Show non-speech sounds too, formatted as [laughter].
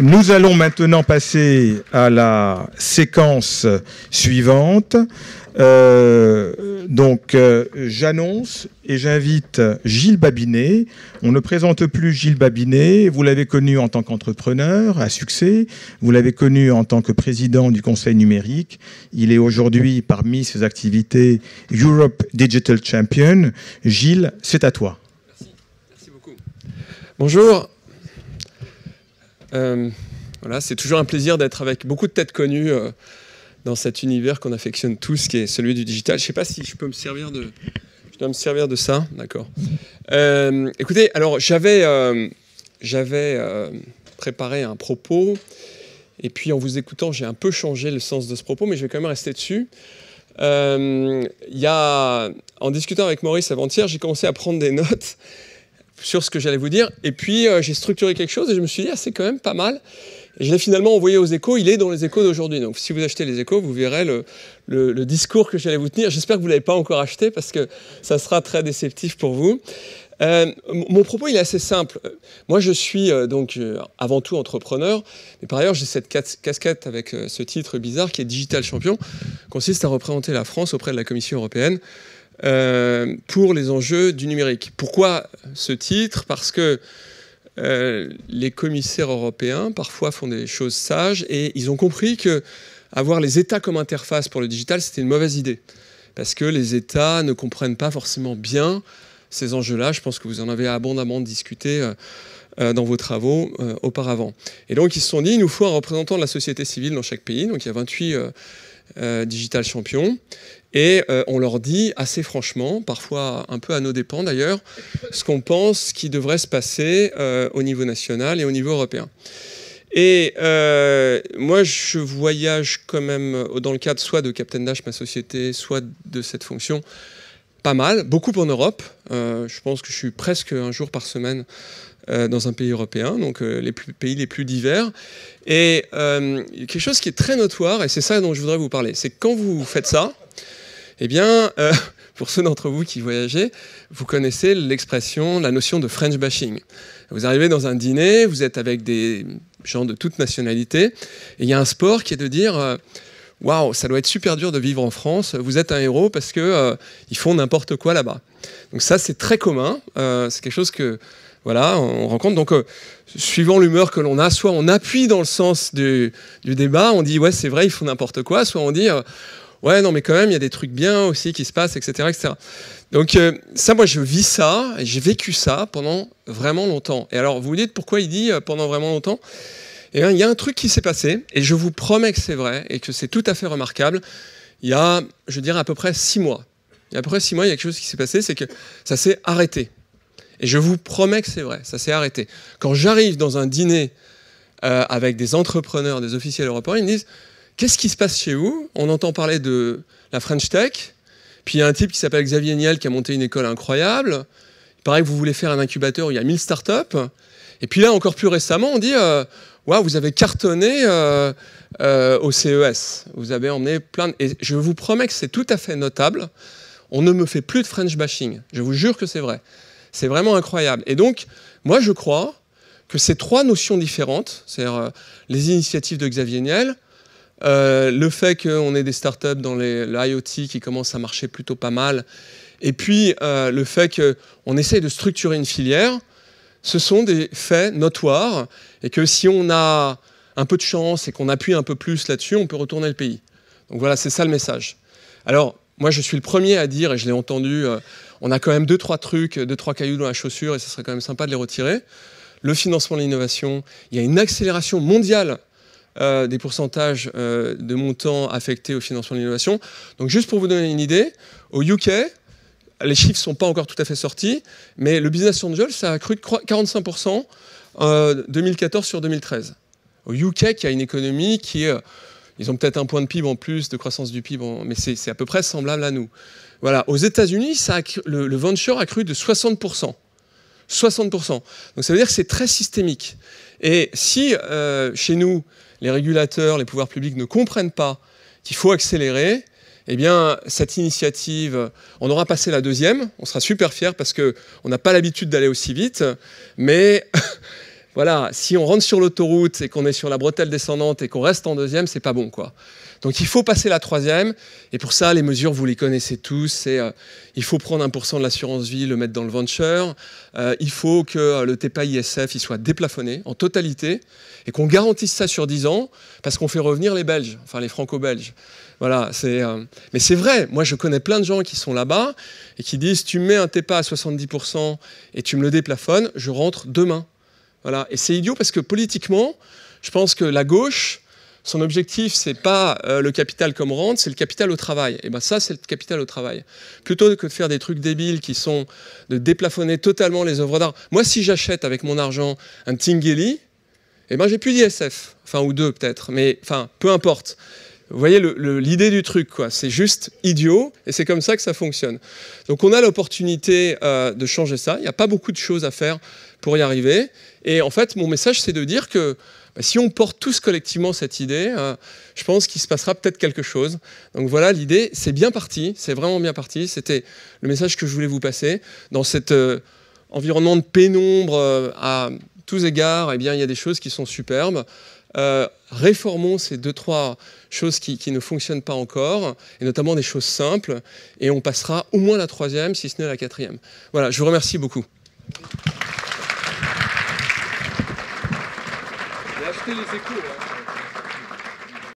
Nous allons maintenant passer à la séquence suivante. Euh, donc, euh, j'annonce et j'invite Gilles Babinet. On ne présente plus Gilles Babinet. Vous l'avez connu en tant qu'entrepreneur à succès. Vous l'avez connu en tant que président du Conseil numérique. Il est aujourd'hui parmi ses activités Europe Digital Champion. Gilles, c'est à toi. Merci. Merci beaucoup. Bonjour. Euh, voilà, c'est toujours un plaisir d'être avec beaucoup de têtes connues euh, dans cet univers qu'on affectionne tous, qui est celui du digital. Je ne sais pas si je peux me servir de, dois me servir de ça, d'accord. Euh, écoutez, alors j'avais, préparé un propos, et puis en vous écoutant, j'ai un peu changé le sens de ce propos, mais je vais quand même rester dessus. y a, en discutant avec Maurice avant-hier, j'ai commencé à prendre des [laughs] notes sur ce que j'allais vous dire. Et puis euh, j'ai structuré quelque chose et je me suis dit, ah, c'est quand même pas mal. je l'ai finalement envoyé aux échos, il est dans les échos d'aujourd'hui. Donc si vous achetez les échos, vous verrez le, discours que j'allais vous tenir. J'espère que vous ne l'avez pas encore acheté parce que ça sera très déceptif pour vous. Euh, mon propos, il est assez simple. Moi, je suis euh, donc avant tout entrepreneur, mais par ailleurs, j'ai cette casquette avec ce titre bizarre qui est Digital Champion, consiste à représenter la France auprès de la Commission européenne. Euh, pour les enjeux du numérique. Pourquoi ce titre Parce que euh, les commissaires européens parfois font des choses sages et ils ont compris que avoir les États comme interface pour le digital, c'était une mauvaise idée. Parce que les États ne comprennent pas forcément bien ces enjeux-là. Je pense que vous en avez abondamment discuté euh, dans vos travaux auparavant. Et donc ils se sont dit, il nous faut un représentant de la société civile dans chaque pays. Donc il y a 28 euh, digital Champion. Et euh, on leur dit assez franchement, parfois un peu à nos dépens d'ailleurs, ce qu'on pense qui devrait se passer euh, au niveau national et au niveau européen. Et moi, je voyage quand même dans le cadre soit de Captain Dash, ma société, soit de cette fonction, pas mal, beaucoup en Europe. je pense que je suis presque un jour par semaine euh, dans un pays européen, donc euh, les pays les plus divers. Et euh, quelque chose qui est très notoire, et c'est ça dont je voudrais vous parler, c'est que quand vous faites ça, eh bien, [laughs] pour ceux d'entre vous qui voyagez, vous connaissez l'expression, la notion de French bashing. Vous arrivez dans un dîner, vous êtes avec des gens de toute nationalité, et il y a un sport qui est de dire waouh, ça doit être super dur de vivre en France, vous êtes un héros parce que euh, ils font n'importe quoi là-bas. Donc ça, c'est très commun, euh, c'est quelque chose que voilà, on rencontre. Donc, euh, suivant l'humeur que l'on a, soit on appuie dans le sens du, du débat, on dit ouais, c'est vrai, ils font n'importe quoi, soit on dit ouais, non, mais quand même, il y a des trucs bien aussi qui se passent, etc. etc. Donc, ça, moi, je vis ça, j'ai vécu ça pendant vraiment longtemps. Et alors, vous vous dites pourquoi il dit pendant vraiment longtemps et eh il y a un truc qui s'est passé, et je vous promets que c'est vrai, et que c'est tout à fait remarquable. Il y a, je dirais, à peu près six mois. Il y a à peu près six mois, il y a quelque chose qui s'est passé, c'est que ça s'est arrêté. Et je vous promets que c'est vrai, ça s'est arrêté. Quand j'arrive dans un dîner euh, avec des entrepreneurs, des officiels européens, ils me disent Qu'est-ce qui se passe chez vous On entend parler de la French Tech, puis il y a un type qui s'appelle Xavier Niel qui a monté une école incroyable. Il paraît que vous voulez faire un incubateur où il y a 1000 startups. Et puis là, encore plus récemment, on dit euh, Waouh, vous avez cartonné euh, euh, au CES. Vous avez emmené plein de... Et je vous promets que c'est tout à fait notable. On ne me fait plus de French bashing. Je vous jure que c'est vrai. C'est vraiment incroyable. Et donc, moi, je crois que ces trois notions différentes, c'est-à-dire les initiatives de Xavier Niel, le fait qu'on ait des startups dans l'IoT qui commencent à marcher plutôt pas mal, et puis le fait qu'on essaye de structurer une filière, ce sont des faits notoires et que si on a un peu de chance et qu'on appuie un peu plus là-dessus, on peut retourner le pays. Donc voilà, c'est ça le message. Alors, moi, je suis le premier à dire, et je l'ai entendu, euh, on a quand même deux, trois trucs, deux, trois cailloux dans la chaussure, et ce serait quand même sympa de les retirer. Le financement de l'innovation, il y a une accélération mondiale euh, des pourcentages euh, de montants affectés au financement de l'innovation. Donc, juste pour vous donner une idée, au UK, les chiffres ne sont pas encore tout à fait sortis, mais le business angel, ça a cru de 45% euh, 2014 sur 2013. Au UK, qui a une économie qui est... Euh, ils ont peut-être un point de PIB en plus, de croissance du PIB, mais c'est à peu près semblable à nous. Voilà. Aux États-Unis, le, le venture a cru de 60%. 60%. Donc ça veut dire que c'est très systémique. Et si euh, chez nous, les régulateurs, les pouvoirs publics ne comprennent pas qu'il faut accélérer, eh bien, cette initiative, on aura passé la deuxième, on sera super fiers parce qu'on n'a pas l'habitude d'aller aussi vite, mais [laughs] voilà, si on rentre sur l'autoroute et qu'on est sur la bretelle descendante et qu'on reste en deuxième, c'est pas bon, quoi. Donc il faut passer la troisième, et pour ça, les mesures, vous les connaissez tous, euh, il faut prendre 1% de l'assurance vie, le mettre dans le venture, euh, il faut que euh, le TPA ISF il soit déplafonné en totalité, et qu'on garantisse ça sur 10 ans, parce qu'on fait revenir les Belges, enfin les Franco-Belges. Voilà, c'est, euh, mais c'est vrai, moi je connais plein de gens qui sont là-bas et qui disent tu mets un TEPA à 70% et tu me le déplafonnes, je rentre demain. Voilà, et c'est idiot parce que politiquement, je pense que la gauche, son objectif, c'est pas euh, le capital comme rente, c'est le capital au travail. Et eh bien ça, c'est le capital au travail. Plutôt que de faire des trucs débiles qui sont de déplafonner totalement les œuvres d'art. Moi, si j'achète avec mon argent un Tingeli, eh ben j'ai plus d'ISF, enfin ou deux peut-être, mais enfin peu importe. Vous voyez l'idée du truc, quoi. C'est juste idiot, et c'est comme ça que ça fonctionne. Donc on a l'opportunité euh, de changer ça. Il n'y a pas beaucoup de choses à faire pour y arriver. Et en fait, mon message, c'est de dire que bah, si on porte tous collectivement cette idée, euh, je pense qu'il se passera peut-être quelque chose. Donc voilà, l'idée, c'est bien parti, c'est vraiment bien parti. C'était le message que je voulais vous passer. Dans cet euh, environnement de pénombre à tous égards, eh bien, il y a des choses qui sont superbes. Euh, réformons ces deux, trois choses qui, ne fonctionnent pas encore, et notamment des choses simples, et on passera au moins la troisième, si ce n'est la quatrième. Voilà, je vous remercie beaucoup.